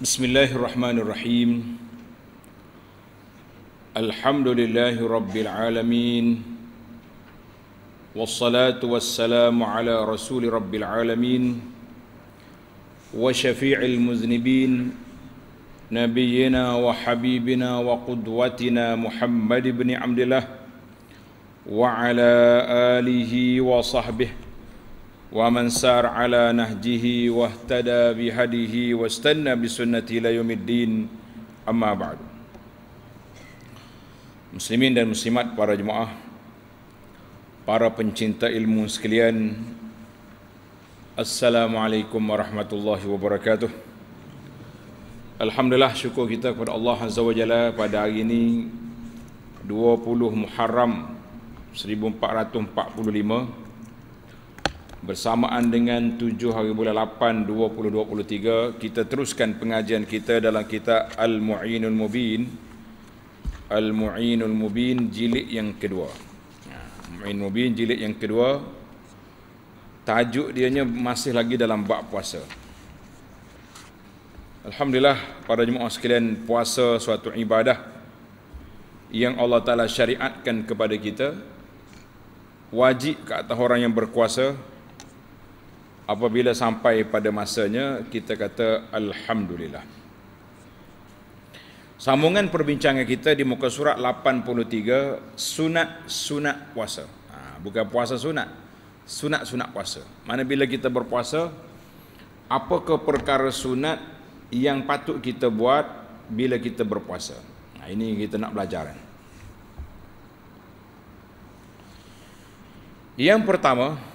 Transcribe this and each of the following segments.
بسم الله الرحمن الرحيم الحمد لله رب العالمين والصلاة والسلام على رسول رب العالمين وشفيع المذنبين نبينا وحبيبنا وقدوتنا محمد بن عبد الله وعلى آله وصحبه Wa man ومن wa على bi واهتدى wa واستنى bi الى يوم الدين اما بعد Muslimin dan muslimat para jemaah para pencinta ilmu sekalian assalamualaikum warahmatullahi wabarakatuh alhamdulillah syukur kita kepada Allah azza wa Jalla pada hari ini 20 Muharram 1445 bersamaan dengan 7 hari bulan 8 2023 kita teruskan pengajian kita dalam kitab Al-Mu'inul Mubin Al-Mu'inul Mubin jilid yang kedua. Ya, Al-Mu'in Mubin jilid yang kedua tajuk dianya masih lagi dalam bab puasa. Alhamdulillah para jemaah sekalian puasa suatu ibadah yang Allah Taala syariatkan kepada kita wajib ke atas orang yang berkuasa apabila sampai pada masanya kita kata alhamdulillah sambungan perbincangan kita di muka surat 83 sunat-sunat puasa ha, bukan puasa sunat sunat-sunat puasa mana bila kita berpuasa apakah perkara sunat yang patut kita buat bila kita berpuasa ha, ini kita nak belajar yang pertama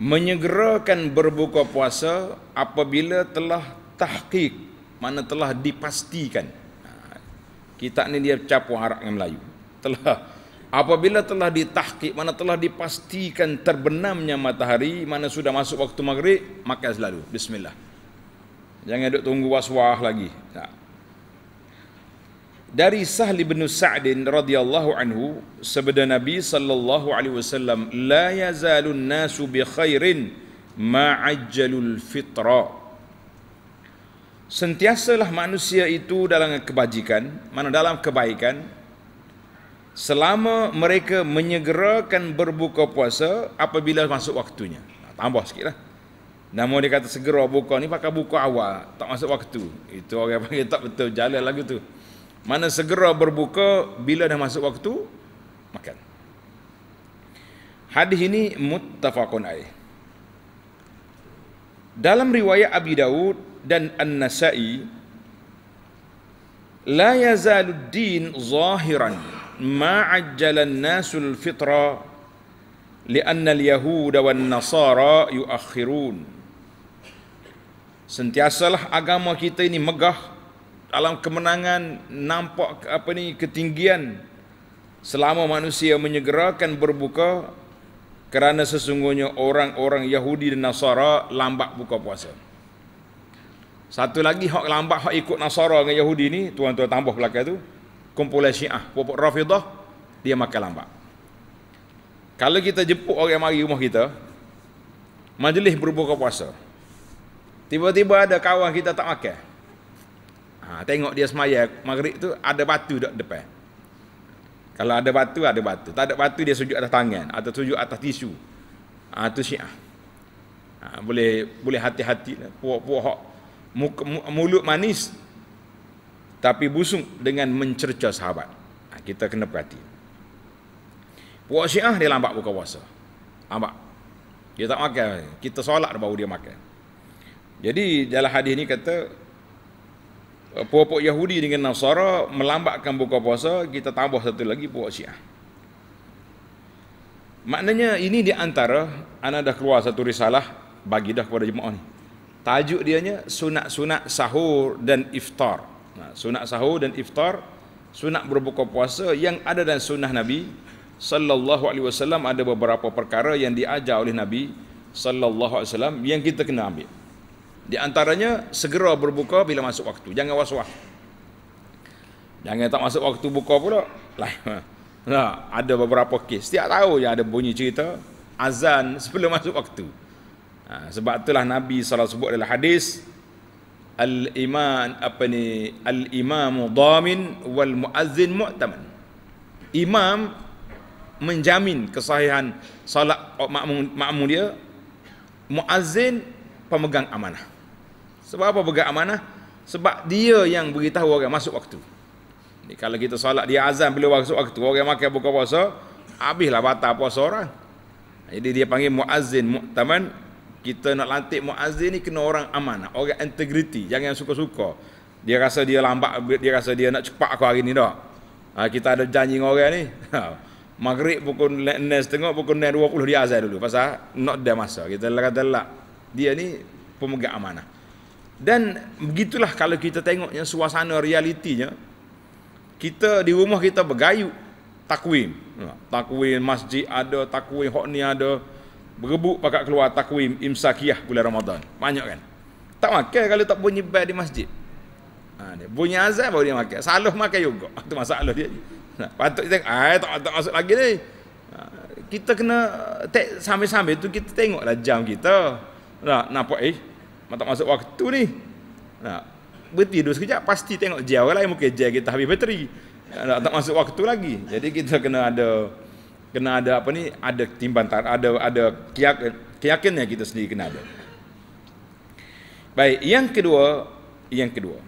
menyegerakan berbuka puasa apabila telah tahqiq mana telah dipastikan ha, kitab ni dia capu harap dengan Melayu telah apabila telah ditahqiq mana telah dipastikan terbenamnya matahari mana sudah masuk waktu maghrib maka selalu bismillah jangan duduk tunggu waswah was lagi tak dari Sahl bin Sa'din radhiyallahu anhu sabda Nabi sallallahu alaihi wasallam la yazalu an-nasu bi khairin ma ajjalul fitra Sentiasalah manusia itu dalam kebajikan, mana dalam kebaikan selama mereka menyegerakan berbuka puasa apabila masuk waktunya. tambah sikitlah. Nama dia kata segera buka ni pakai buka awal, tak masuk waktu. Itu orang panggil tak betul jalan lagu tu. Mana segera berbuka bila dah masuk waktu makan. Hadis ini muttafaqun alaih. Dalam riwayat Abi Daud dan An-Nasa'i la yazalud din zahiran ma ajjala an-nasu al-fitra لأن اليهود والنصارى يؤخرون. Sentiasalah agama kita ini megah alam kemenangan nampak apa ni ketinggian selama manusia menyegerakan berbuka kerana sesungguhnya orang-orang Yahudi dan Nasara lambat buka puasa. Satu lagi hak lambat hak ikut Nasara dengan Yahudi ni tuan-tuan tambah belakang tu kumpulan Syiah, popok Rafidah dia makan lambat. Kalau kita jemput orang mari rumah kita majlis berbuka puasa. Tiba-tiba ada kawan kita tak makan. Ha, tengok dia semayang maghrib tu ada batu dekat depan. Kalau ada batu, ada batu. Tak ada batu, dia sujud atas tangan. Atau sujud atas tisu. Ha, tu syiah. Ha, boleh boleh hati-hati. Lah. Puak-puak. Muka, mulut manis. Tapi busung dengan mencerca sahabat. Ha, kita kena perhati. Puak syiah, dia lambat buka puasa. Lambat. Dia tak makan. Kita solat baru dia makan. Jadi dalam hadis ni kata Eh, puak-puak Yahudi dengan Nasara melambakkan buka puasa, kita tambah satu lagi puak Syiah. Maknanya ini di antara ana dah keluar satu risalah bagi dah kepada jemaah ni. Tajuk dianya sunat-sunat sahur dan iftar. Nah, sunat sahur dan iftar, sunat berbuka puasa yang ada dalam sunnah Nabi sallallahu alaihi wasallam ada beberapa perkara yang diajar oleh Nabi sallallahu alaihi wasallam yang kita kena ambil. Di antaranya segera berbuka bila masuk waktu. Jangan was-was. Jangan tak masuk waktu buka pula. Lah. Nah, ada beberapa kes. Setiap tahu yang ada bunyi cerita azan sebelum masuk waktu. Ha, sebab itulah Nabi salah sebut dalam hadis al-iman apa ni al-imamu dhamin wal muazzin mu'taman. Imam menjamin kesahihan salat oh, makmum makmum dia muazzin pemegang amanah. Sebab apa pegang amanah? Sebab dia yang beritahu orang masuk waktu. Jadi, kalau kita solat dia azan bila masuk waktu, orang makan buka puasa, habislah batal puasa orang. Jadi dia panggil muazin muktaman. Kita nak lantik muazin ni kena orang amanah, orang integriti, jangan suka-suka. Dia rasa dia lambat, dia rasa dia nak cepat aku hari ni dah. Ha, kita ada janji dengan orang ni. Ha, maghrib pukul 9.30, pukul 9.20 dia azan dulu. Pasal not dia masa. Kita lah kata lah. Dia ni pemegang amanah. Dan begitulah kalau kita tengoknya suasana realitinya kita di rumah kita bergayu takwim. Takwim masjid ada, takwim hok ni ada. Berebut pakat keluar takwim imsakiyah bulan Ramadan. Banyak kan? Tak makan kalau tak bunyi bel di masjid. Ha, dia bunyi azan baru dia makan. Salah makan juga. Itu masalah dia. Nah, ha, patut kita ah tak, ada masuk lagi ni. Ha, kita kena te, sambil-sambil tu kita tengoklah jam kita. Nah, nampak eh tak masuk waktu ni. Nah, berhenti dulu sekejap, pasti tengok gel lah yang mungkin gel kita habis bateri. Nah, tak masuk waktu lagi. Jadi kita kena ada kena ada apa ni, ada timbang tar, ada ada keyak, keyakinan kita sendiri kena ada. Baik, yang kedua, yang kedua.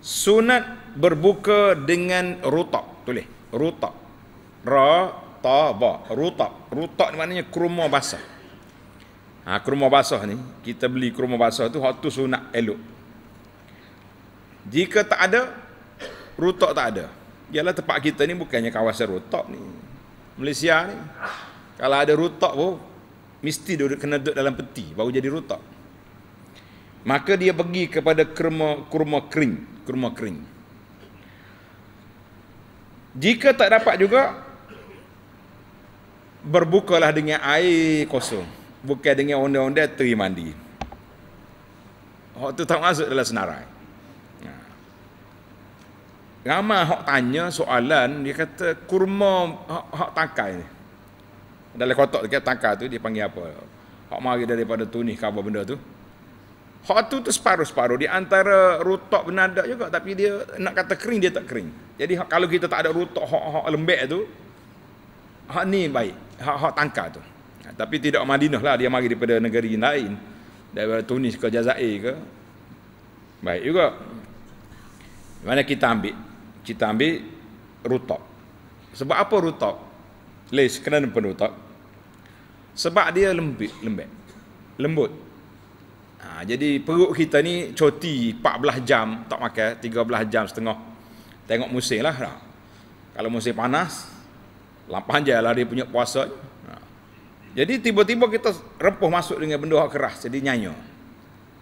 Sunat berbuka dengan rutab. Tulis, rutab. Ra, ta, ba. Rutab. Rutab ni maknanya kurma basah. Ha, kerma basah ni, kita beli kerma basah tu, hak sunat elok. Jika tak ada, rutok tak ada. Ialah tempat kita ni bukannya kawasan rutok ni. Malaysia ni, kalau ada rutok pun, mesti dia kena duduk dalam peti, baru jadi rutok. Maka dia pergi kepada kerma, kerma kering. Kerma kering. Jika tak dapat juga, berbukalah dengan air kosong bukan dengan onda-onda tui mandi. Hak tu tak masuk dalam senarai. Ya. Ramai hak tanya soalan dia kata kurma hak, takai ni. Dalam kotak dia takai tu dia panggil apa? Hak mari daripada tunis ke apa benda tu. Hak tu tu separuh-separuh di antara rutok benadak juga tapi dia nak kata kering dia tak kering. Jadi kalau kita tak ada rutok hak-hak lembek tu hak ni baik, hak-hak tangka tu tapi tidak Madinah lah dia mari daripada negeri lain daripada Tunis ke Jazair ke baik juga mana kita ambil kita ambil rutab sebab apa rutab leis kena pun rutab sebab dia lembik lembek lembut ha, jadi perut kita ni coti 14 jam tak makan 13 jam setengah tengok musim lah kalau musim panas lampan je lah dia punya puasa je. Jadi tiba-tiba kita rempuh masuk dengan benda yang keras jadi nyanyo.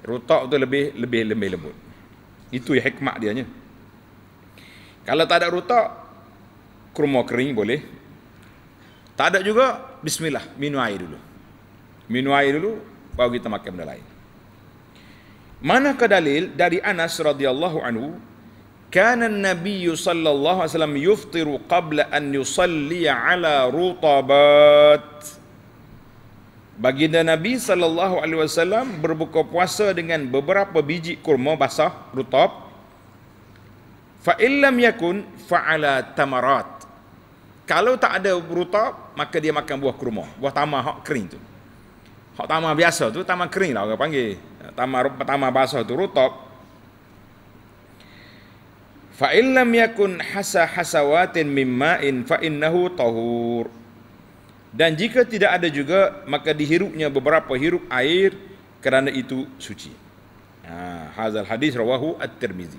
Rutak tu lebih lebih lebih lembut. Itu ya hikmah dia Kalau tak ada rutak kurma kering boleh. Tak ada juga bismillah minum air dulu. Minum air dulu baru kita makan benda lain. Mana ke dalil dari Anas radhiyallahu anhu كان Nabi Sallallahu alaihi wasallam وسلم qabla an أن 'ala على Baginda Nabi sallallahu alaihi wasallam berbuka puasa dengan beberapa biji kurma basah rutab. Fa illam yakun fa'ala tamarat. Kalau tak ada rutab, maka dia makan buah kurma, buah tamar hak kering tu. Hak tamar biasa tu, tamar kering lah orang panggil. Tamar tamar basah tu rutab. Fa illam yakun hasa hasawatin mimma'in fa innahu tahur dan jika tidak ada juga maka dihirupnya beberapa hirup air kerana itu suci. Ha, hazal hadis rawahu at-Tirmizi.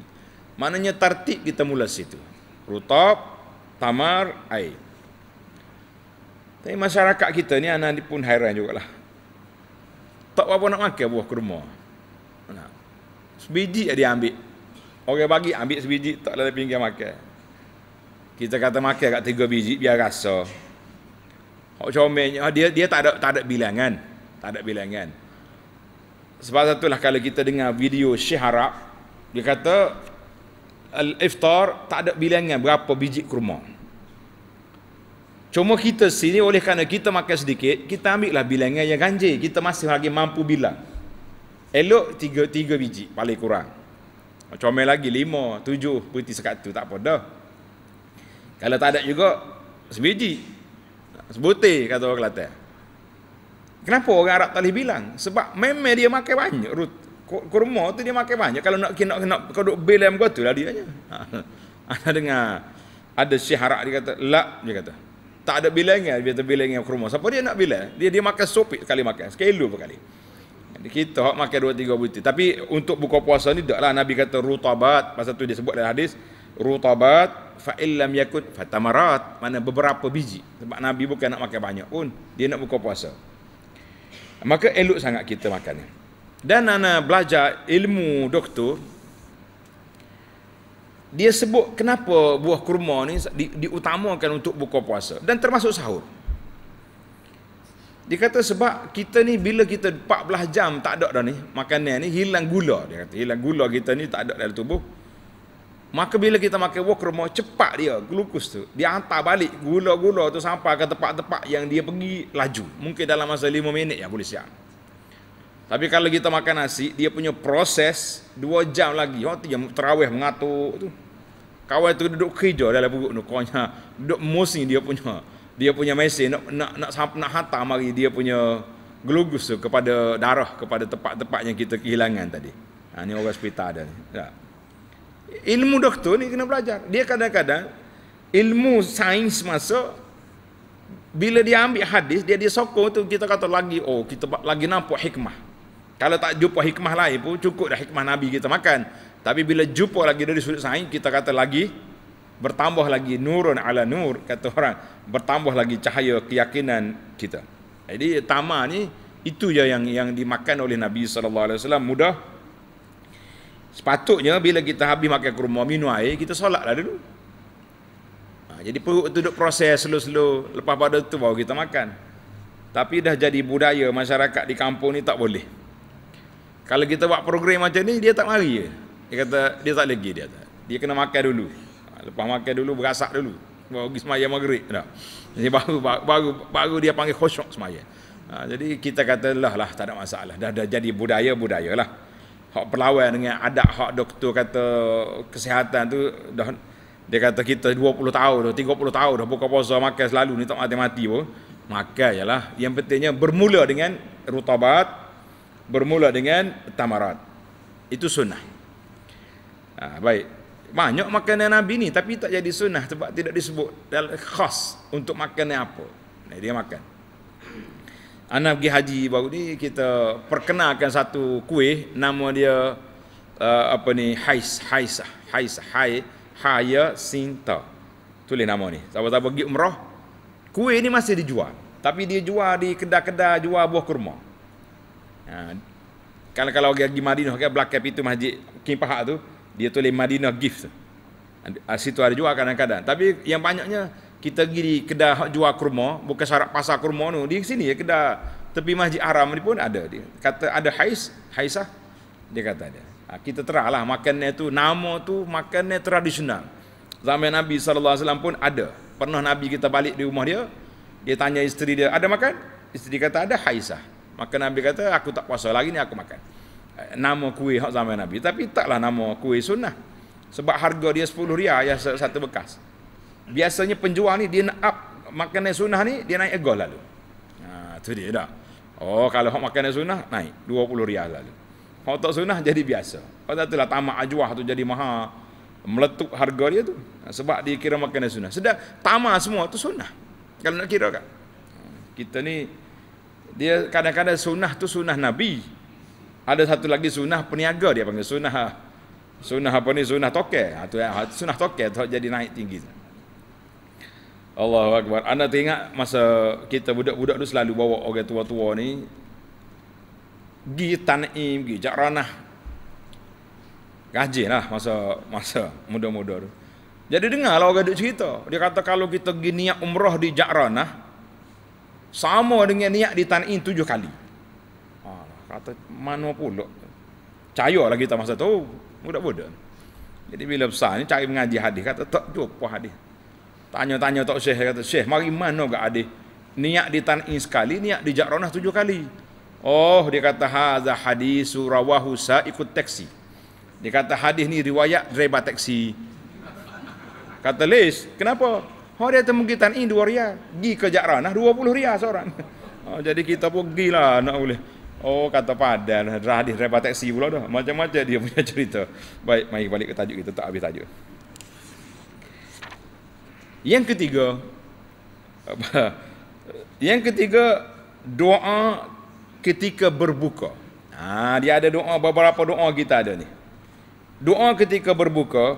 Maknanya tartib kita mula situ. Rutab, tamar, air. Tapi masyarakat kita ni anak ni pun hairan jugalah. Tak apa-apa nak makan buah kurma. Mana? Sebiji dia ambil. Orang bagi ambil sebiji tak ada pinggir makan. Kita kata makan kat tiga biji biar rasa. Hak comelnya ah, dia dia tak ada tak ada bilangan. Tak ada bilangan. Sebab itulah kalau kita dengar video Syekh Arab dia kata al iftar tak ada bilangan berapa biji kurma. Cuma kita sini oleh kerana kita makan sedikit, kita ambil lah bilangan yang ganjil. Kita masih lagi mampu bilang. Elok tiga, tiga biji paling kurang. Comel lagi lima, tujuh, putih sekat tu. Tak apa dah. Kalau tak ada juga, sebiji. Sebuti kata orang Kelate. Kenapa orang Arab tak boleh bilang? Sebab memang dia makan banyak. kurma tu dia makan banyak. Kalau nak nak nak kau duk bilam gua tu lah dia aja. Ada ha. dengar ada Syekh Arab dia kata, "Lak," dia kata. Tak ada bilangan, dia tak bilangan kurma. Siapa dia nak bilang? Dia dia makan sopit sekali makan, Sekali berkali. Jadi kita hak makan 2 3 butir. Tapi untuk buka puasa ni taklah Nabi kata rutabat, Pasal tu dia sebut dalam hadis, rutabat fa illam yakut fatamarat mana beberapa biji sebab nabi bukan nak makan banyak pun dia nak buka puasa maka elok sangat kita makan dan ana belajar ilmu doktor dia sebut kenapa buah kurma ni di, diutamakan untuk buka puasa dan termasuk sahur dia kata sebab kita ni bila kita 14 jam tak ada dah ni makanan ni hilang gula dia kata hilang gula kita ni tak ada dalam tubuh Maka bila kita makan buah kurma, cepat dia glukus tu. Dia hantar balik gula-gula tu sampai ke tempat-tempat yang dia pergi laju. Mungkin dalam masa 5 minit ya boleh siap. Tapi kalau kita makan nasi, dia punya proses 2 jam lagi. Oh, tu yang terawih mengatuk tu. Kawan tu duduk kerja dalam buruk tu. Konya, duduk musing dia punya. Dia punya mesin nak, nak, nak, nak hantar mari dia punya glukus tu kepada darah, kepada tempat-tempat yang kita kehilangan tadi. Ha, ni orang hospital ada ni. Ya ilmu doktor ni kena belajar dia kadang-kadang ilmu sains masuk. bila dia ambil hadis dia dia sokong tu kita kata lagi oh kita lagi nampak hikmah kalau tak jumpa hikmah lain pun cukup dah hikmah nabi kita makan tapi bila jumpa lagi dari sudut sains kita kata lagi bertambah lagi nurun ala nur kata orang bertambah lagi cahaya keyakinan kita jadi tamah ni itu je yang yang dimakan oleh nabi sallallahu alaihi wasallam mudah Sepatutnya bila kita habis makan kurma, minum air, kita solatlah dulu. Ha, jadi perut tu duduk proses selalu-selalu. Lepas pada tu baru kita makan. Tapi dah jadi budaya masyarakat di kampung ni tak boleh. Kalau kita buat program macam ni, dia tak mari je. Dia kata, dia tak lagi dia. Tak. Dia kena makan dulu. Ha, lepas makan dulu, berasak dulu. Baru pergi semayang maghrib. Tak? Jadi baru, baru, baru dia panggil khosyok semayang. Ha, jadi kita kata lah lah tak ada masalah dah dah jadi budaya budaya lah hak berlawan dengan adat hak doktor kata kesihatan tu dah dia kata kita 20 tahun dah 30 tahun dah buka puasa makan selalu ni tak mati-mati pun makan jelah yang pentingnya bermula dengan rutabat bermula dengan tamarat itu sunnah ha, baik banyak makanan Nabi ni tapi tak jadi sunnah sebab tidak disebut khas untuk makanan apa dia makan Ana pergi haji baru ni kita perkenalkan satu kuih nama dia uh, apa ni Hais Haisa Haisa Hai Haya Sinta. Tulis nama ni. Siapa-siapa pergi umrah kuih ni masih dijual. Tapi dia jual di kedai-kedai jual buah kurma. Ha. Kalau kalau orang pergi Madinah kan belakang pintu masjid King Pahak tu dia tulis Madinah gift ha, tu. ada jual kadang-kadang. Tapi yang banyaknya kita pergi di kedai jual kurma, bukan syarat pasar kurma tu, di sini ya kedai tepi masjid haram ni pun ada dia. Kata ada Hais, Haisah dia kata dia. Ha, kita terahlah makannya tu nama tu makannya tradisional. Zaman Nabi sallallahu alaihi wasallam pun ada. Pernah Nabi kita balik di rumah dia, dia tanya isteri dia, ada makan? Isteri kata ada Haisah. Maka Nabi kata aku tak puasa lagi ni aku makan. Ha, nama kuih zaman Nabi, tapi taklah nama kuih sunnah. Sebab harga dia 10 riyal ya satu bekas biasanya penjual ni dia nak up makanan sunnah ni dia naik egol lalu ha, tu dia dah oh kalau hak makanan sunnah naik 20 rial lalu hak tak sunnah jadi biasa pada tu lah tamak ajwah tu jadi maha meletup harga dia tu ha, sebab dia kira makanan sunnah sedar tamak semua tu sunnah kalau nak kira kan ha, kita ni dia kadang-kadang sunnah tu sunnah nabi ada satu lagi sunnah peniaga dia panggil sunnah sunnah apa ni sunnah tokek ha, ha, sunnah tokek tu jadi naik tinggi tu. Allahu Akbar. Anda teringat masa kita budak-budak tu selalu bawa orang tua-tua ni pergi tanim, pergi jaranah. Rajin lah masa masa muda-muda tu. Jadi dengarlah orang duk cerita. Dia kata kalau kita pergi niat umrah di jaranah sama dengan niat di tanim tujuh kali. kata mana pula? Caya lagi kita masa tu. Budak-budak. Jadi bila besar ni cari mengaji hadis kata tak cukup hadis. Tanya-tanya tok Syekh kata, "Syekh, mari mana ke adik? Niat di tanah ini sekali, niat di Jakronah tujuh kali." Oh, dia kata hadza hadis rawahu sa ikut teksi. Dia kata hadis ni riwayat driver teksi. Kata Lis, kenapa? Ha dia temu kita ni dua ria, gi ke Jakronah 20 ria seorang. Oh, jadi kita pun gilah nak boleh. Oh kata padan lah, hadis driver teksi pula dah. Macam-macam dia punya cerita. Baik, mari balik ke tajuk kita tak habis tajuk. Yang ketiga Yang ketiga Doa ketika berbuka ha, Dia ada doa Beberapa doa kita ada ni Doa ketika berbuka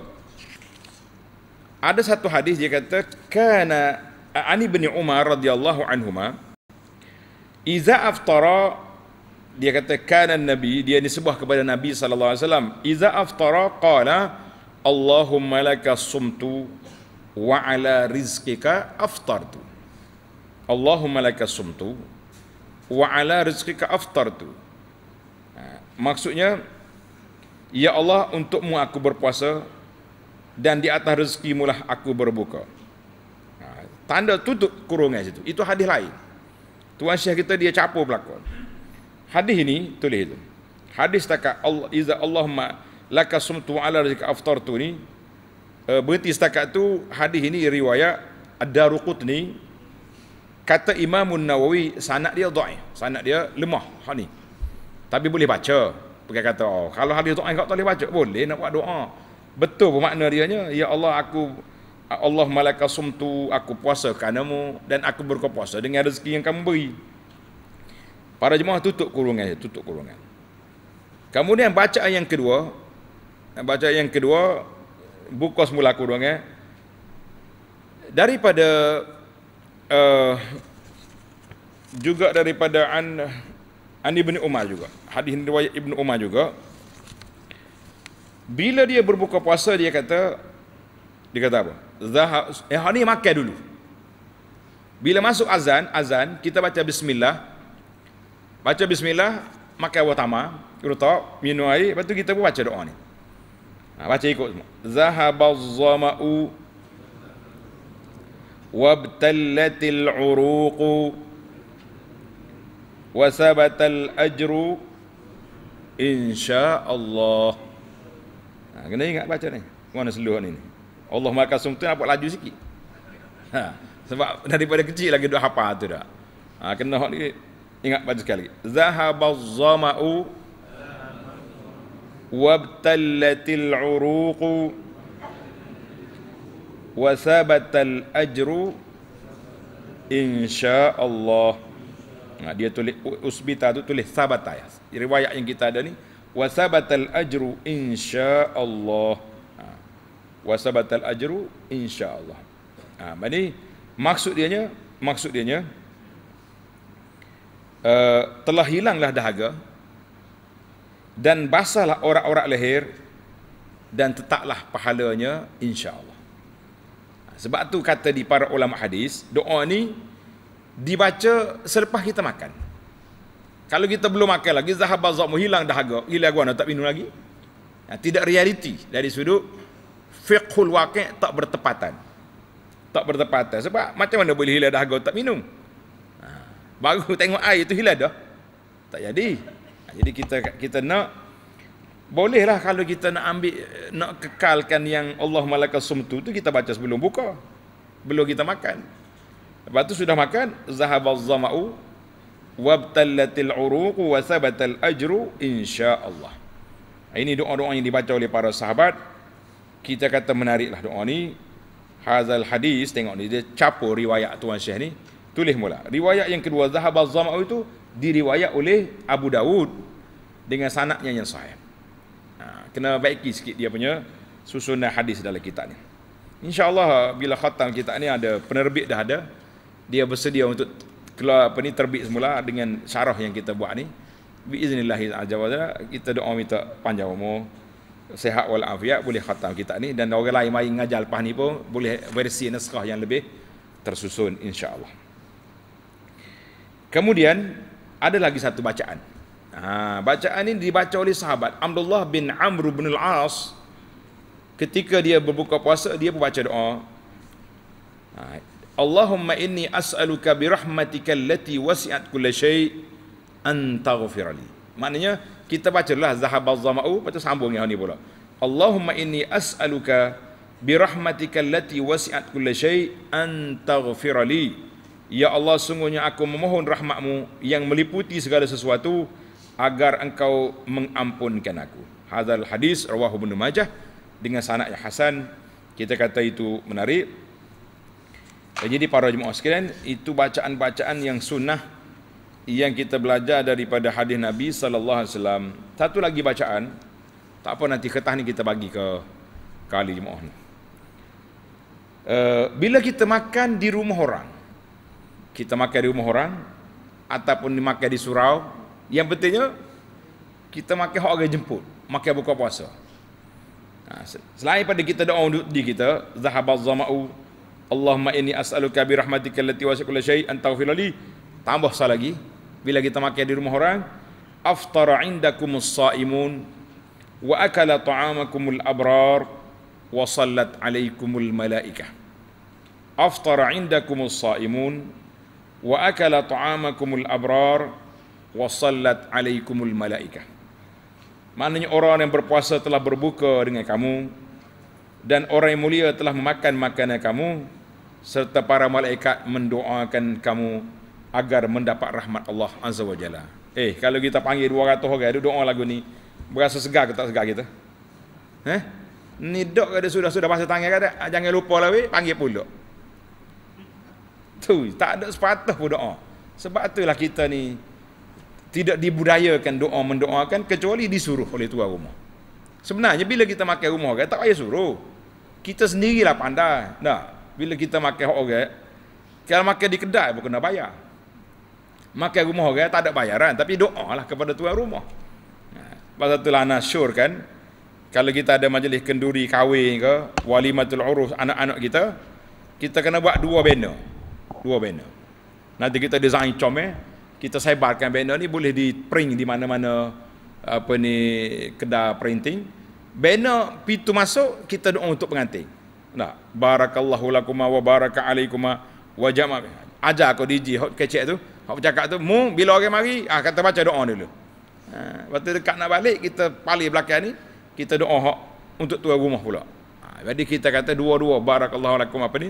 Ada satu hadis dia kata Kana Ani bin Umar radhiyallahu anhu ma. Iza aftara dia kata kana nabi dia nisbah kepada nabi sallallahu alaihi wasallam iza aftara qala allahumma laka sumtu wa ala rizqika aftartu Allahumma laka sumtu wa ala rizqika aftartu ha, maksudnya ya Allah untukmu aku berpuasa dan di atas rezekimu lah aku berbuka ha, tanda tutup kurungan situ itu hadis lain tuan syekh kita dia capur belakon hadis ini tulis itu hadis takat Allah iza Allahumma laka sumtu wa ala rizqika aftartu ni uh, berhenti setakat tu hadis ini riwayat ada rukut ni kata Imam Nawawi sanad dia dhaif sanad dia lemah hal ni tapi boleh baca pergi kata oh, kalau hadis tu engkau tak boleh baca boleh nak buat doa betul bermakna dia nya ya Allah aku Allah malaka sumtu aku puasa kerana-Mu dan aku berpuasa dengan rezeki yang kamu beri para jemaah tutup kurungan ya tutup kurungan kemudian bacaan yang kedua baca yang kedua buka semula aku dong eh. Daripada uh, juga daripada an an ibn Umar juga. Hadis riwayat ibn Umar juga. Bila dia berbuka puasa dia kata dia kata apa? Zah eh hari makan dulu. Bila masuk azan, azan kita baca bismillah. Baca bismillah, makan utama, rutok, minum air, lepas tu kita pun baca doa ni. Ha, baca ikut semua. Zahabaz zama'u wabtallatil uruqu wasabatal ajru insya-Allah. Ha, kena ingat baca ni. Mana seluruh ni? Allah maka sumtu apa laju sikit. Ha, sebab daripada kecil lagi duk hafal tu dah. Ha, kena hok ni ingat baca sekali. Zahabaz zama'u وابتلت العروق وثبت الاجر ان شاء الله nah, dia tulis usbita tu tulis sabat ya riwayat yang kita ada ni wasabat al ajru insya Allah ha. wasabat al ajru insya Allah ha, mana maksud dia nya maksud dia nya uh, eh, telah hilanglah dahaga dan basahlah orang-orang leher dan tetaklah pahalanya insya-Allah. Ha, sebab tu kata di para ulama hadis, doa ni dibaca selepas kita makan. Kalau kita belum makan lagi zahab azam hilang dah dahaga, hilang guna tak minum lagi. Ya, tidak realiti dari sudut fiqhul waqi' tak bertepatan. Tak bertepatan sebab macam mana boleh hilang dahaga tak minum? Ha, baru tengok air tu hilang dah. Tak jadi. Jadi kita kita nak bolehlah kalau kita nak ambil nak kekalkan yang Allah malaka sumtu tu kita baca sebelum buka. Belum kita makan. Lepas tu sudah makan zahabaz zama'u wabtallatil uruqu wa sabatal ajru insyaallah. Ini doa-doa yang dibaca oleh para sahabat. Kita kata menariklah doa ni. Hazal hadis tengok ni dia capur riwayat tuan Syekh ni. Tulis mula. Riwayat yang kedua zahabaz zama'u itu diriwayat oleh Abu Dawud dengan sanaknya yang sahih. Ha, kena baiki sikit dia punya susunan hadis dalam kitab ni. Insya-Allah bila khatam kitab ni ada penerbit dah ada, dia bersedia untuk keluar apa ni terbit semula dengan syarah yang kita buat ni. Bi iznillah kita doa minta panjang umur, sehat wal afiat boleh khatam kitab ni dan orang lain mai ngajar lepas ni pun boleh versi naskah yang lebih tersusun insya-Allah. Kemudian ada lagi satu bacaan. Ha, bacaan ini dibaca oleh sahabat Abdullah bin Amr bin Al-As ketika dia berbuka puasa dia pun baca doa. Ha, Allahumma inni as'aluka bi rahmatika allati wasi'at kulli shay an taghfir Maknanya kita bacalah zahabaz zama'u baca sambung yang ni pula. Allahumma inni as'aluka bi rahmatika allati wasi'at kulli shay an taghfir Ya Allah sungguhnya aku memohon rahmatmu yang meliputi segala sesuatu agar engkau mengampunkan aku. Hadal hadis rawahu Ibnu Majah dengan sanad yang hasan. Kita kata itu menarik. Jadi para jemaah sekalian, itu bacaan-bacaan yang sunnah yang kita belajar daripada hadis Nabi sallallahu alaihi wasallam. Satu lagi bacaan, tak apa nanti kertas ni kita bagi ke kali jemaah Uh, bila kita makan di rumah orang, kita makan di rumah orang ataupun dimakan di surau yang pentingnya kita makan hak orang jemput makan buka puasa ha, selain pada kita doa untuk diri kita zahabaz zama'u Allahumma inni as'aluka bi rahmatika allati wasi'a kulli syai' an li tambah sekali lagi bila kita makan di rumah orang aftara indakum as-sa'imun wa akala ta'amakum al-abrar wa sallat alaikum al-malaikah aftara indakum as-sa'imun wa akala ta'amakumul abrar wa sallat alaikumul malaikah maknanya orang yang berpuasa telah berbuka dengan kamu dan orang yang mulia telah memakan makanan kamu serta para malaikat mendoakan kamu agar mendapat rahmat Allah azza wajalla eh kalau kita panggil 200 orang ada doa lagu ni berasa segar ke tak segar kita eh ni dok ada sudah sudah pasal tangan kata ah, jangan lupa lah weh panggil pulak satu tak ada sepatah pun doa sebab itulah kita ni tidak dibudayakan doa mendoakan kecuali disuruh oleh tuan rumah sebenarnya bila kita makan rumah orang tak payah suruh kita sendirilah pandai nah bila kita makan orang kalau makan di kedai pun kena bayar makan rumah orang tak ada bayaran tapi doa lah kepada tuan rumah Pasal nah, itulah nasyur kan kalau kita ada majlis kenduri kahwin ke walimatul urus anak-anak kita kita kena buat dua banner dua banner. Nanti kita design com eh, kita sebarkan banner ni boleh di print di mana-mana apa ni kedai printing. Banner pintu masuk kita doa untuk pengantin. Nah, barakallahu lakuma wa baraka alaikuma wa jama'a. Aja aku diji hot kecek tu, hot bercakap tu, mu bila orang mari, ah kata baca doa dulu. Ha, waktu dekat nak balik kita pali belakang ni, kita doa hok untuk tuan rumah pula. Ha, jadi kita kata dua-dua barakallahu lakum apa ni?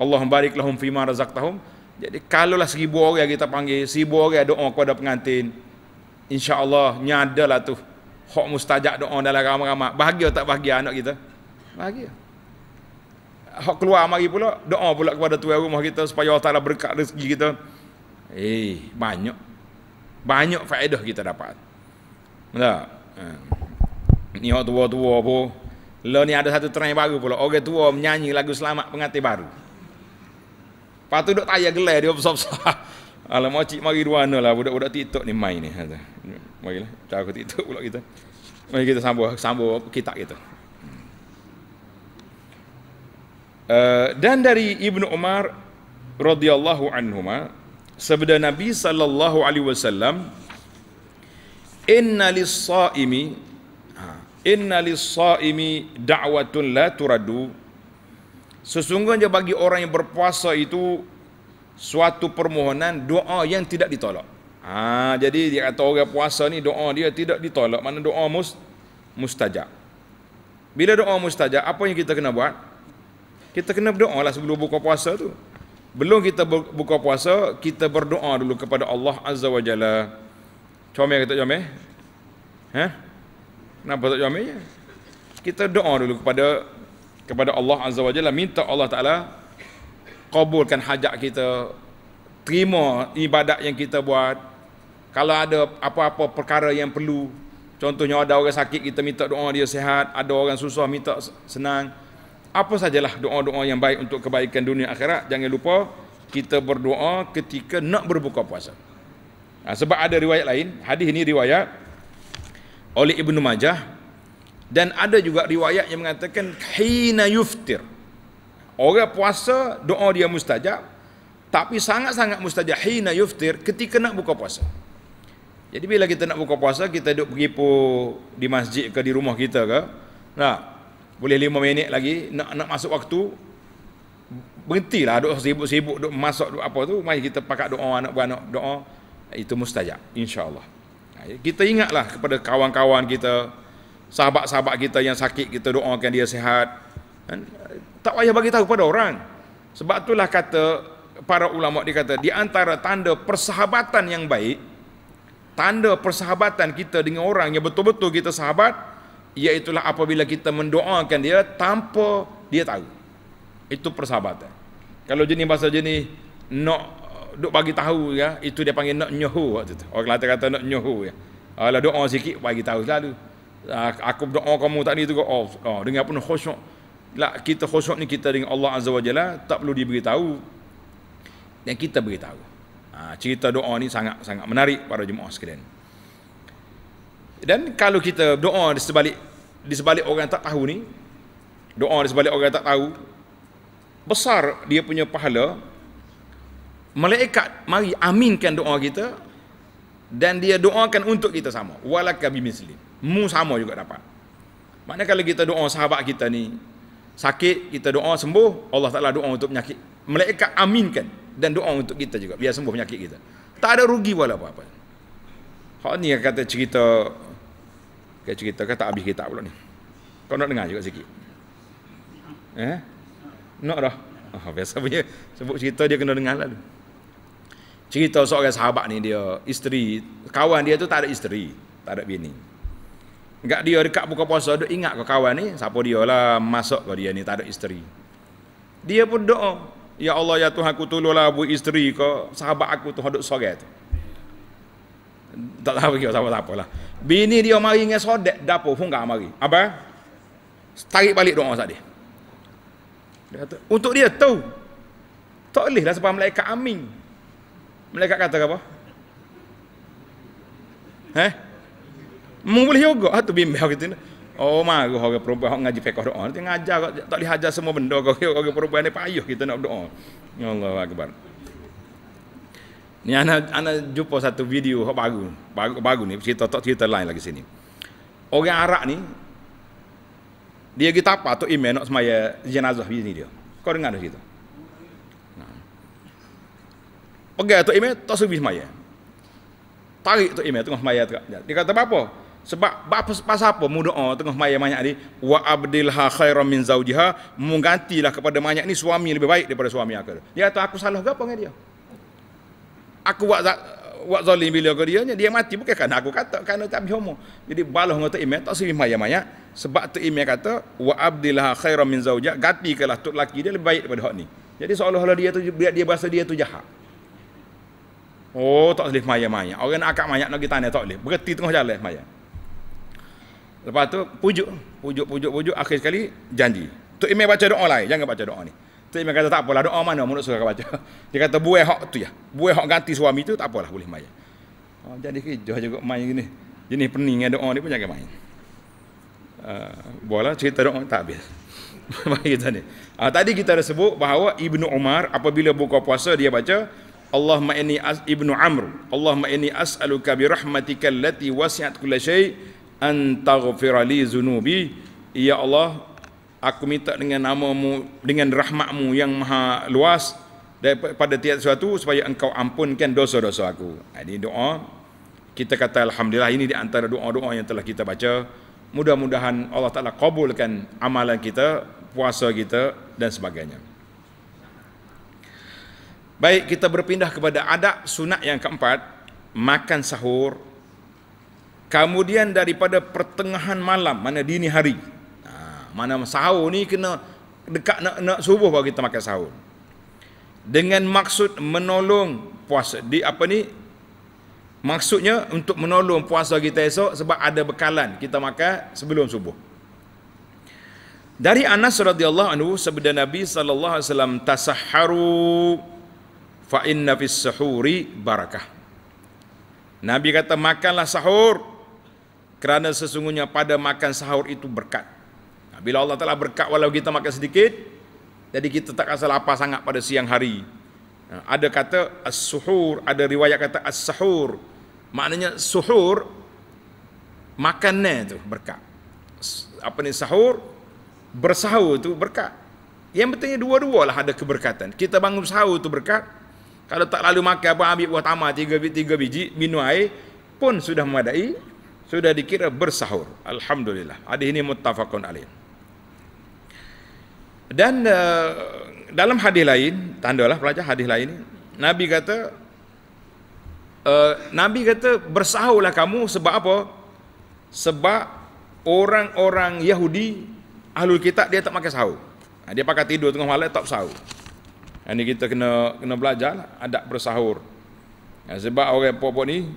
Allah barik lahum fima razaqtahum. Jadi kalaulah seribu orang kita panggil, seribu orang doa kepada pengantin, insya-Allah nyadalah tu. Hak mustajak doa dalam ramai-ramai. Bahagia tak bahagia anak kita? Bahagia. Hak keluar mari pula, doa pula kepada tuan rumah kita supaya Allah Taala berkat rezeki kita. Eh, banyak. Banyak faedah kita dapat. Tak? Hmm. Ni orang tua-tua pun. Lo lah ni ada satu trend baru pula. Orang tua menyanyi lagu selamat pengantin baru. Lepas tu duk taya gelai dia besar-besar. Alah makcik mari duana lah budak-budak TikTok ni main ni. Ha, mari lah. Cara aku TikTok pula kita. Mari kita sambung, sambung kitab kita. Uh, dan dari Ibnu Umar radhiyallahu anhuma sabda Nabi sallallahu alaihi wasallam inna lis-saimi ha, inna lis-saimi da'watun la turaddu Sesungguhnya bagi orang yang berpuasa itu suatu permohonan doa yang tidak ditolak. Ha, jadi dia kata orang puasa ni doa dia tidak ditolak. Mana doa must, mustajab. Bila doa mustajab, apa yang kita kena buat? Kita kena berdoa lah sebelum buka puasa tu. Belum kita buka puasa, kita berdoa dulu kepada Allah Azza wa Jalla. Comel kata comel? Ha? Kenapa tak comel? Kita doa dulu kepada kepada Allah Azza wa Jalla minta Allah Taala kabulkan hajat kita terima ibadat yang kita buat kalau ada apa-apa perkara yang perlu contohnya ada orang sakit kita minta doa dia sihat ada orang susah minta senang apa sajalah doa-doa yang baik untuk kebaikan dunia akhirat jangan lupa kita berdoa ketika nak berbuka puasa ha, sebab ada riwayat lain hadis ini riwayat oleh Ibnu Majah dan ada juga riwayat yang mengatakan hina yuftir orang puasa doa dia mustajab tapi sangat-sangat mustajab hina yuftir ketika nak buka puasa jadi bila kita nak buka puasa kita duduk pergi di masjid ke di rumah kita ke nah boleh lima minit lagi nak nak masuk waktu berhenti lah, duduk sibuk-sibuk duduk masak duduk apa tu mari kita pakat doa anak beranak doa itu mustajab insyaallah kita ingatlah kepada kawan-kawan kita sahabat-sahabat kita yang sakit kita doakan dia sihat eh, tak payah bagi tahu pada orang sebab itulah kata para ulama dikata di antara tanda persahabatan yang baik tanda persahabatan kita dengan orang yang betul-betul kita sahabat ialah apabila kita mendoakan dia tanpa dia tahu itu persahabatan kalau jenis bahasa jenis nak duk bagi tahu ya itu dia panggil nak nyuhu waktu tu orang kata kata nak nyuhu ya Alah doa sikit bagi tahu selalu. Ah, aku berdoa kamu tadi tu oh, oh dengan penuh khusyuk lah kita khusyuk ni kita dengan Allah azza wajalla tak perlu diberitahu dan kita beritahu ha, cerita doa ni sangat sangat menarik para jemaah sekalian dan kalau kita doa di sebalik di sebalik orang yang tak tahu ni doa di sebalik orang yang tak tahu besar dia punya pahala malaikat mari aminkan doa kita dan dia doakan untuk kita sama walaka bimislim mu sama juga dapat. Maknanya kalau kita doa sahabat kita ni sakit, kita doa sembuh, Allah Taala doa untuk penyakit. Malaikat aminkan dan doa untuk kita juga biar sembuh penyakit kita. Tak ada rugi wala apa-apa. Hak ni yang kata cerita kata cerita kata habis kita pula ni. Kau nak dengar juga sikit. Eh? Nak dah. Oh, biasa punya sebut cerita dia kena dengar lalu. Cerita seorang sahabat ni dia isteri, kawan dia tu tak ada isteri, tak ada bini. Gak dia dekat buka puasa duk ingat ke kawan ni siapa dia lah masuk ke dia ni tak ada isteri. Dia pun doa, ya Allah ya Tuhan aku tolonglah bu isteri ke sahabat aku tu duk sorang tu. Tak tahu pergi sama siapa lah. Bini dia mari dengan sodek dapur pun gak mari. Apa? Tarik balik doa sat dia. Dia kata, untuk dia tahu. Tak boleh lah sebab malaikat amin. Malaikat kata apa? Eh? Mung boleh yoga ha, tu bimbel gitu ni. Oh mak orang perempuan hok ngaji fiqh Quran Nanti ngajar kok tak boleh hajar semua benda kok orang perempuan ni payah kita nak berdoa. Ya Allah akbar. Ni ana ana jumpa satu video hok baru. Baru baru ni cerita tok cerita lain lagi sini. Orang Arab ni dia kita apa tu iman nak semaya jenazah bini ni dia. Kau dengar dah cerita. Nah. Pegang tok iman tok sebi semaya. Tarik tu iman tengah semaya tak. Dia kata apa? sebab apa pasal apa mu doa oh, tengah mayat mayat ni wa abdilha khairan min zaujiha menggantilah kepada mayat ni suami lebih baik daripada suami aku dia kata aku salah ke apa dengan dia aku buat za, buat zalim bila ke dia dia mati bukan kerana aku kata kerana tak bihomo jadi balah dengan tak iman tak sini maya-maya sebab tak iman kata wa abdilha khairan min zaujiha gantikanlah tu laki dia lebih baik daripada hak ni jadi seolah-olah dia tu biar dia berasa dia tu jahat oh tak boleh maya-maya. orang nak akak maya nak pergi tanya tak boleh berhenti tengah jalan maya. Lepas tu pujuk, pujuk, pujuk, pujuk. Akhir sekali janji. Tok Imam baca doa lain. Jangan baca doa ni. Tok Imam kata tak apalah doa mana mulut suka baca. Dia kata buai hak tu ya. Buai hak ganti suami tu tak apalah boleh main. Oh, jadi kerja juga main gini. Jenis pening doa ni pun jangan main. Uh, ah, bola cerita doa tak habis. Mari kita ni. Uh, tadi kita dah sebut bahawa Ibnu Umar apabila buka puasa dia baca Allah inni as Ibnu Amr. Allah inni as'aluka bi rahmatikal lati wasi'at kullasyai' antaghfirali zunubi ya Allah aku minta dengan namamu dengan rahmatmu yang maha luas daripada tiap sesuatu supaya engkau ampunkan dosa-dosa aku ha, ini doa kita kata Alhamdulillah ini di antara doa-doa yang telah kita baca mudah-mudahan Allah Ta'ala kabulkan amalan kita puasa kita dan sebagainya baik kita berpindah kepada adab sunat yang keempat makan sahur Kemudian daripada pertengahan malam, mana dini hari. Ha, mana sahur ni kena dekat nak, nak subuh baru kita makan sahur. Dengan maksud menolong puasa di apa ni? Maksudnya untuk menolong puasa kita esok sebab ada bekalan kita makan sebelum subuh. Dari Anas radhiyallahu anhu sabda Nabi saw tasaharu wasallam tasahharu fa inna fis sahuri barakah. Nabi kata makanlah sahur kerana sesungguhnya pada makan sahur itu berkat. Bila Allah telah berkat walau kita makan sedikit, jadi kita tak rasa lapar sangat pada siang hari. Ada kata as-suhur, ada riwayat kata as-sahur. Maknanya suhur, makannya itu berkat. Apa ni sahur, bersahur itu berkat. Yang pentingnya dua-dua lah ada keberkatan. Kita bangun sahur itu berkat. Kalau tak lalu makan, apa ambil buah tamar tiga, tiga biji, minum air, pun sudah memadai sudah dikira bersahur. Alhamdulillah. Hadis ini muttafaqun alaih. Dan uh, dalam hadis lain, tandalah pelajar hadis lain, Nabi kata uh, Nabi kata bersahurlah kamu sebab apa? Sebab orang-orang Yahudi ahlul kitab dia tak makan sahur. Ha, dia pakai tidur tengah malam tak sahur. Ini ha, kita kena kena belajar lah, adab bersahur. Ha, sebab orang puak ni,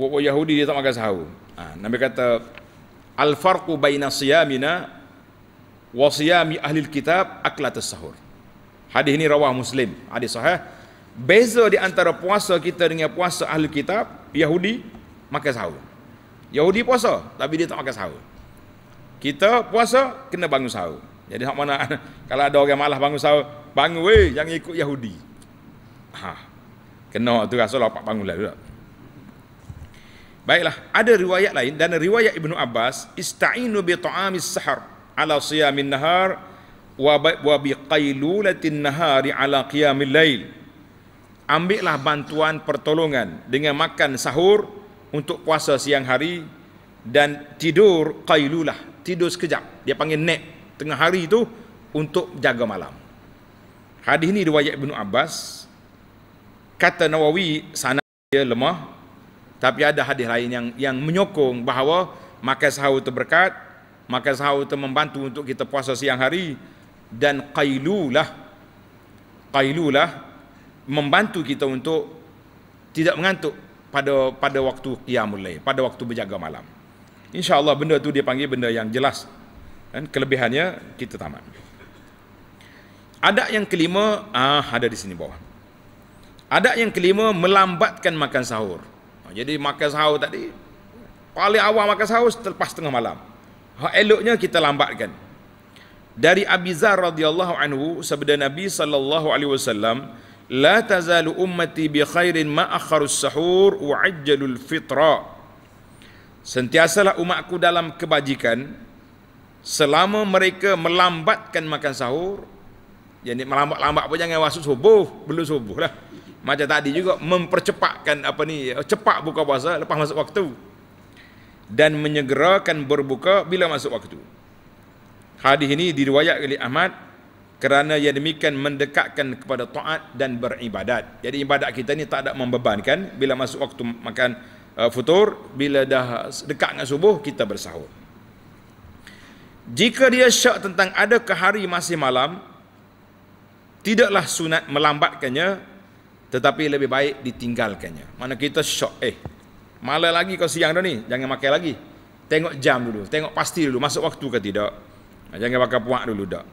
puak-puak Yahudi dia tak makan sahur. Ha, Nabi kata al farqu baina siyamina wa siyami ahli alkitab aklat sahur. Hadis ini rawah Muslim, hadis sahih. Beza di antara puasa kita dengan puasa ahli kitab Yahudi makan sahur. Yahudi puasa tapi dia tak makan sahur. Kita puasa kena bangun sahur. Jadi hak mana kalau ada orang malas bangun sahur, bangun weh jangan ikut Yahudi. Ha. Kena tu rasa lah pak bangun lah Baiklah, ada riwayat lain dan riwayat Ibnu Abbas ista'inu bi ta'amis sahar ala siyamin nahar wa wa bi qailulatin nahari ala qiyamil lail. Ambillah bantuan pertolongan dengan makan sahur untuk puasa siang hari dan tidur qailulah, tidur sekejap. Dia panggil nap tengah hari itu untuk jaga malam. Hadis ini riwayat Ibnu Abbas kata Nawawi dia lemah tapi ada hadis lain yang yang menyokong bahawa makan sahur itu berkat makan sahur itu membantu untuk kita puasa siang hari dan qailulah qailulah membantu kita untuk tidak mengantuk pada pada waktu qiyamul lail pada waktu berjaga malam insyaallah benda tu dia panggil benda yang jelas dan kelebihannya kita tamat adat yang kelima ah ada di sini bawah adat yang kelima melambatkan makan sahur jadi makan sahur tadi paling awal makan sahur selepas tengah malam hak eloknya kita lambatkan dari Abi Zar radhiyallahu anhu sabda Nabi sallallahu alaihi wasallam la tazalu ummati bi khairin ma akharu sahur wa ajjalu fitra sentiasalah umatku dalam kebajikan selama mereka melambatkan makan sahur jadi melambat-lambat pun jangan masuk subuh belum subuh lah macam tadi juga mempercepatkan apa ni cepat buka puasa lepas masuk waktu dan menyegerakan berbuka bila masuk waktu hadis ini diriwayatkan oleh Ahmad kerana ia demikian mendekatkan kepada taat dan beribadat jadi ibadat kita ni tak ada membebankan bila masuk waktu makan uh, futur bila dah dekat dengan subuh kita bersahur jika dia syak tentang ada ke hari masih malam tidaklah sunat melambatkannya tetapi lebih baik ditinggalkannya. Mana kita syok eh. Malah lagi kau siang dah ni, jangan makan lagi. Tengok jam dulu, tengok pasti dulu masuk waktu ke tidak. Jangan makan puak dulu dah.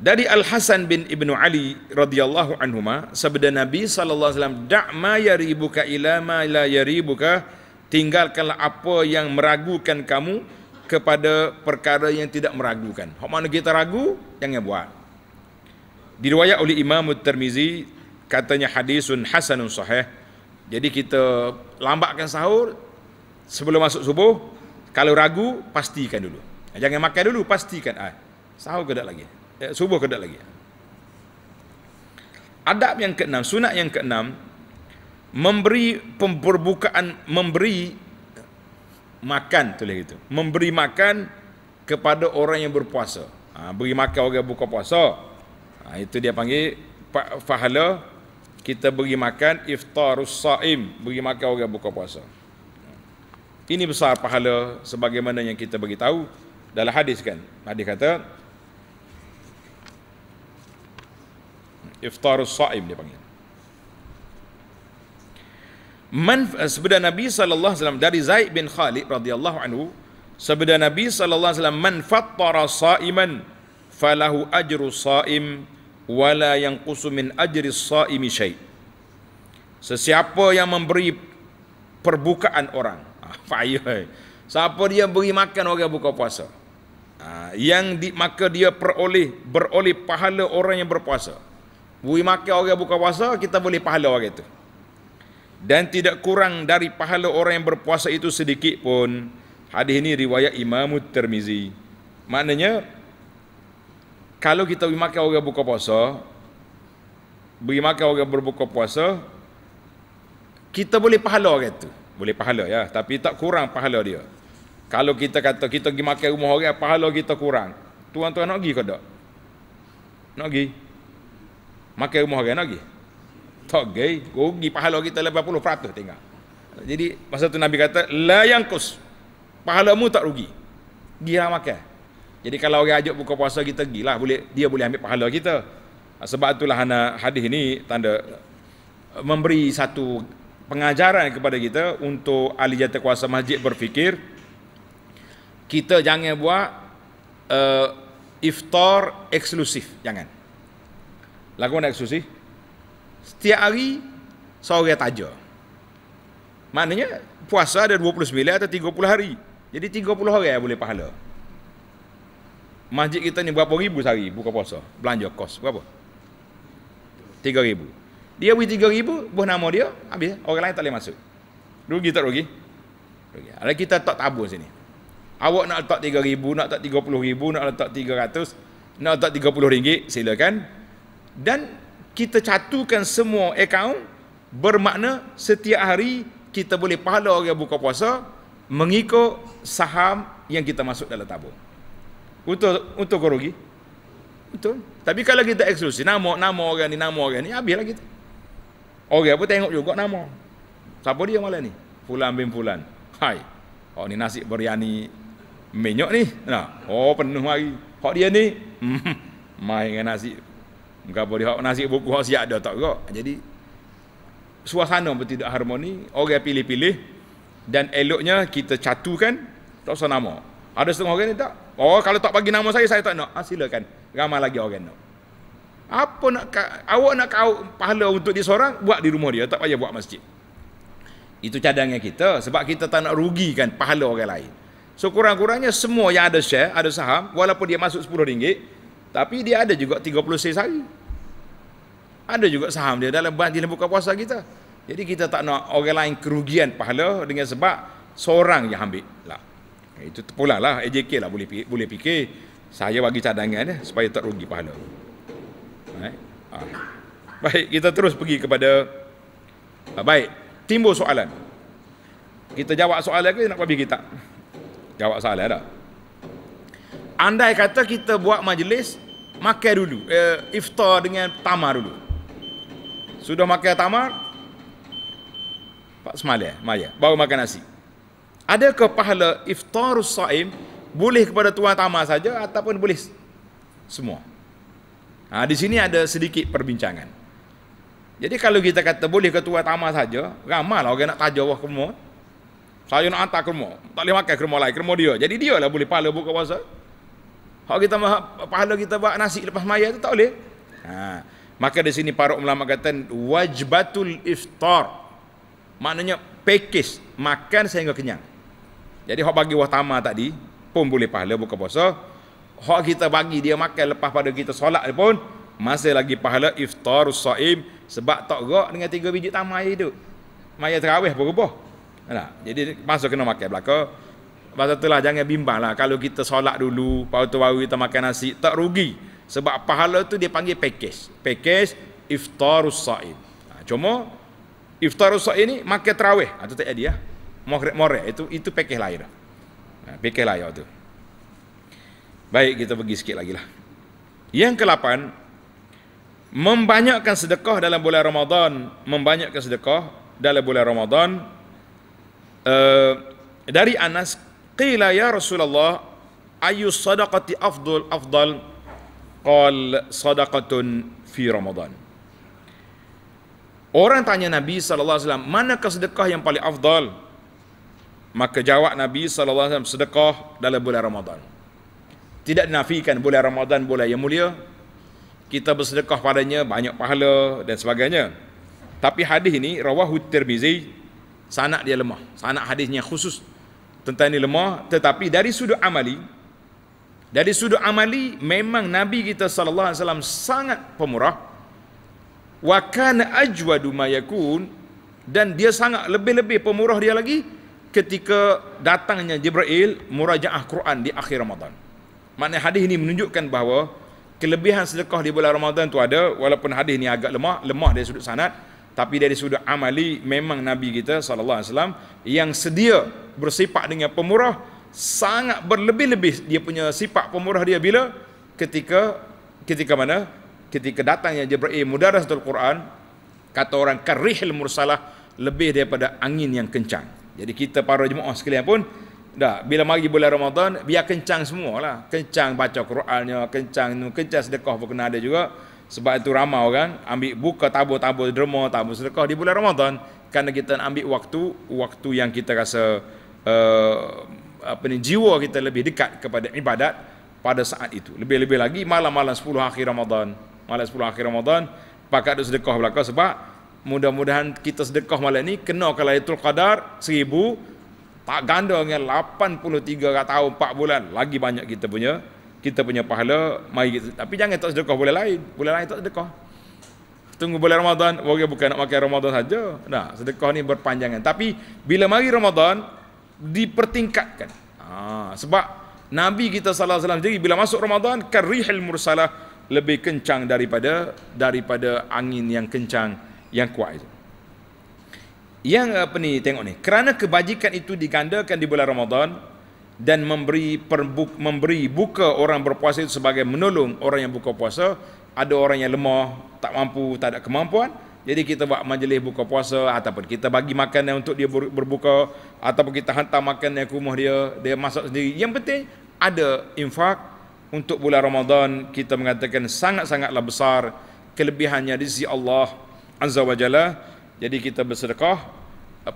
Dari Al Hasan bin Ibnu Ali radhiyallahu anhu ma sabda Nabi sallallahu alaihi wasallam da' ma yaribuka buka ma la yaribuka tinggalkanlah apa yang meragukan kamu kepada perkara yang tidak meragukan. Hak mana kita ragu jangan buat diriwayat oleh Imam Tirmizi katanya hadisun hasanun sahih. Jadi kita lambatkan sahur sebelum masuk subuh. Kalau ragu pastikan dulu. Eh, jangan makan dulu pastikan ah. Sahur kedak lagi. Eh, subuh kedak lagi. Adab yang keenam, sunat yang keenam memberi pemberbukaan memberi makan tulis itu. Memberi makan kepada orang yang berpuasa. Ha, beri makan orang yang buka puasa. Ha, itu dia panggil fahala kita beri makan iftar usaim, beri makan orang buka puasa. Ini besar pahala sebagaimana yang kita bagi tahu dalam hadis kan. Hadis kata iftar usaim dia panggil. Man eh, sabda Nabi sallallahu alaihi wasallam dari Zaid bin Khalid radhiyallahu anhu, sabda Nabi sallallahu alaihi wasallam man fattara saiman falahu ajru saim wala yang qusu min ajri saimi syai sesiapa yang memberi perbukaan orang ah, siapa dia beri makan orang buka puasa ah, yang di, maka dia peroleh beroleh pahala orang yang berpuasa beri makan orang buka puasa kita boleh pahala orang itu dan tidak kurang dari pahala orang yang berpuasa itu sedikit pun hadis ini riwayat Imam Tirmizi maknanya kalau kita beri makan orang buka puasa beri makan orang berbuka puasa kita boleh pahala orang tu boleh pahala ya tapi tak kurang pahala dia kalau kita kata kita pergi makan rumah orang pahala kita kurang tuan-tuan nak pergi ke tak nak pergi makan rumah orang nak pergi tak gay rugi pahala kita 80% tengah jadi masa tu Nabi kata la yang kus pahalamu tak rugi dia makan jadi kalau orang ajak buka puasa kita gilah boleh dia boleh ambil pahala kita. Ah, sebab itulah ana hadis ini tanda memberi satu pengajaran kepada kita untuk ahli jata kuasa masjid berfikir kita jangan buat uh, iftar eksklusif jangan lagu nak eksklusif setiap hari sore tajam maknanya puasa ada 29 atau 30 hari jadi 30 hari boleh pahala Masjid kita ni berapa ribu sehari buka puasa? Belanja kos berapa? Tiga ribu. Dia beri tiga ribu, buah nama dia, habis. Orang lain tak boleh masuk. Rugi tak rugi? Rugi. Kalau kita tak tabung sini. Awak nak letak tiga ribu, nak letak tiga puluh ribu, nak letak tiga ratus, nak letak tiga puluh ringgit, silakan. Dan kita catukan semua akaun bermakna setiap hari kita boleh pahala orang buka puasa mengikut saham yang kita masuk dalam tabung untuk untuk kau rugi. Betul. Tapi kalau kita eksklusi nama nama orang ni nama orang ni habislah kita. Orang apa tengok juga nama. Siapa dia malam ni? Fulan bin Fulan. Hai. Oh ni nasi biryani menyok ni. Nah. Oh penuh hari. Hak dia ni hmm, main dengan nasi. Enggak boleh hak nasi buku hak siap ada tak kok. Jadi suasana pun tidak harmoni, orang pilih-pilih dan eloknya kita catukan tak usah nama. Ada setengah orang ni tak Oh kalau tak bagi nama saya saya tak nak. Ah silakan. Ramai lagi orang nak. Apa nak awak nak kau pahala untuk dia seorang buat di rumah dia tak payah buat masjid. Itu cadangan kita sebab kita tak nak rugikan pahala orang lain. So kurang-kurangnya semua yang ada share, ada saham walaupun dia masuk RM10 tapi dia ada juga 30 sen sehari. Ada juga saham dia dalam bank dalam buka puasa kita. Jadi kita tak nak orang lain kerugian pahala dengan sebab seorang yang ambil. Lah. Eh, itu terpulang lah. AJK eh, lah boleh, boleh fikir. Saya bagi cadangan ya, supaya tak rugi pahala. Baik. Ah. baik, kita terus pergi kepada... Ah, baik, timbul soalan. Kita jawab soalan ke nak bagi kita? Jawab soalan dah. Andai kata kita buat majlis, makan dulu. Eh, iftar dengan tamar dulu. Sudah makan tamar, Pak Semalih, Maya, baru makan nasi. Adakah pahala iftar saim boleh kepada tuan tamah saja ataupun boleh semua? Ha, di sini ada sedikit perbincangan. Jadi kalau kita kata boleh ke tuan tamah saja, ramai lah orang nak tajuk wah kurma. Saya nak hantar kurma. Tak boleh makan kurma lain, kurma dia. Jadi dia lah boleh pahala buka puasa. Kalau kita mah pahala kita buat nasi lepas maya tu tak boleh. Ha. Maka di sini para ulama kata wajibatul iftar. Maknanya pakej makan sehingga kenyang. Jadi hak bagi buah tamar tadi pun boleh pahala buka puasa. Hak kita bagi dia makan lepas pada kita solat pun masih lagi pahala iftar saim sebab tak gerak dengan tiga biji tamar air tu. Maya terawih pun rubah. Nah, jadi masa kena makan belaka. Masa telah jangan bimbang lah kalau kita solat dulu, lepas tu baru kita makan nasi, tak rugi. Sebab pahala tu dia panggil pakej. Pakej iftar saim. Nah, cuma iftar saim ni makan terawih. Itu ah, tak jadi lah. Ya. Morek, morek itu itu pekeh lain dah. Pekeh lain waktu. Baik kita pergi sikit lagi lah. Yang ke-8 membanyakkan sedekah dalam bulan Ramadan, membanyakkan sedekah dalam bulan Ramadan uh, dari Anas qila ya Rasulullah ayu sadaqati afdal afdal qal sadaqatun fi Ramadan. Orang tanya Nabi saw alaihi wasallam, manakah sedekah yang paling afdal? maka jawab Nabi SAW sedekah dalam bulan Ramadan tidak dinafikan bulan Ramadan bulan yang mulia kita bersedekah padanya banyak pahala dan sebagainya tapi hadis ini rawahu tirmizi sanak dia lemah sanak hadisnya khusus tentang ini lemah tetapi dari sudut amali dari sudut amali memang Nabi kita sallallahu alaihi wasallam sangat pemurah wa ajwa dumayakun dan dia sangat lebih-lebih pemurah dia lagi ketika datangnya Jibril murajaah Quran di akhir Ramadan. Maknanya hadis ini menunjukkan bahawa kelebihan sedekah di bulan Ramadan itu ada walaupun hadis ini agak lemah, lemah dari sudut sanad tapi dari sudut amali memang Nabi kita sallallahu alaihi wasallam yang sedia bersifat dengan pemurah sangat berlebih-lebih dia punya sifat pemurah dia bila ketika ketika mana ketika datangnya Jibril mudarasatul Quran kata orang karihil mursalah lebih daripada angin yang kencang jadi kita para jemaah sekalian pun dah bila mari bulan Ramadan biar kencang semualah. Kencang baca Qurannya, kencang nu kencang sedekah pun kena ada juga. Sebab itu ramai orang ambil buka tabur-tabur derma, tabur sedekah di bulan Ramadan kerana kita nak ambil waktu waktu yang kita rasa uh, apa ni jiwa kita lebih dekat kepada ibadat pada saat itu. Lebih-lebih lagi malam-malam 10 akhir Ramadan. Malam 10 akhir Ramadan pakat sedekah belaka sebab mudah-mudahan kita sedekah malam ini kena ke Lailatul Qadar seribu tak ganda dengan 83 tahun 4 bulan lagi banyak kita punya kita punya pahala mari kita, tapi jangan tak sedekah boleh lain boleh lain tak sedekah tunggu bulan Ramadan orang bukan nak makan Ramadan saja nah sedekah ni berpanjangan tapi bila mari Ramadan dipertingkatkan ha, sebab Nabi kita sallallahu alaihi wasallam bila masuk Ramadan karihil mursalah lebih kencang daripada daripada angin yang kencang yang kuat itu. Yang apa ni tengok ni, kerana kebajikan itu digandakan di bulan Ramadan dan memberi perbuk, memberi buka orang berpuasa itu sebagai menolong orang yang buka puasa, ada orang yang lemah, tak mampu, tak ada kemampuan, jadi kita buat majlis buka puasa ataupun kita bagi makanan untuk dia berbuka ataupun kita hantar makanan ke rumah dia, dia masak sendiri. Yang penting ada infak untuk bulan Ramadan kita mengatakan sangat-sangatlah besar kelebihannya di sisi Allah azza wa jalla jadi kita bersedekah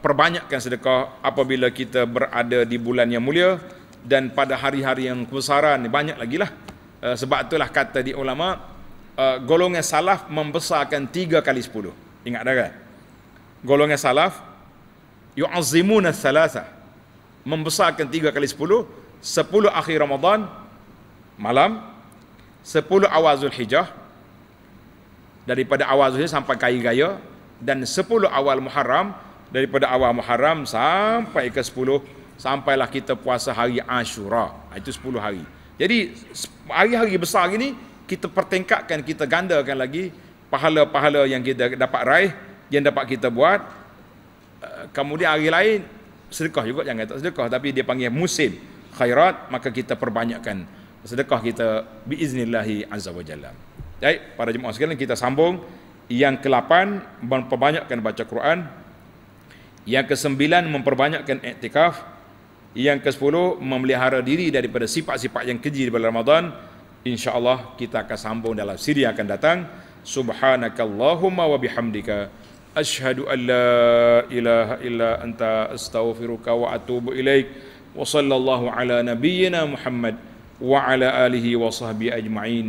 perbanyakkan sedekah apabila kita berada di bulan yang mulia dan pada hari-hari yang kebesaran banyak lagi lah eh, sebab itulah kata di ulama uh, golongan salaf membesarkan 3 kali 10 ingat dah kan golongan salaf yu'azzimuna thalatha membesarkan 3 kali 10 10 akhir Ramadan malam 10 awal Zulhijjah daripada awal Zulhijjah sampai kaya gaya dan 10 awal Muharram daripada awal Muharram sampai ke 10 sampailah kita puasa hari Ashura ah, itu 10 hari jadi hari-hari besar ini kita pertingkatkan kita gandakan lagi pahala-pahala yang kita dapat raih yang dapat kita buat ah, kemudian hari lain sedekah juga jangan tak sedekah tapi dia panggil musim khairat maka kita perbanyakkan sedekah kita biiznillahi azza wa jadi para jemaah sekalian kita sambung yang ke-8 memperbanyakkan baca Quran. Yang ke-9 memperbanyakkan iktikaf. Yang ke-10 memelihara diri daripada sifat-sifat yang keji di bulan Ramadan. Insya-Allah kita akan sambung dalam siri yang akan datang. Subhanakallahumma wa bihamdika asyhadu an la ilaha illa anta astaghfiruka wa atubu ilaik. Wa sallallahu ala nabiyyina Muhammad wa ala alihi wa sahbihi ajma'in.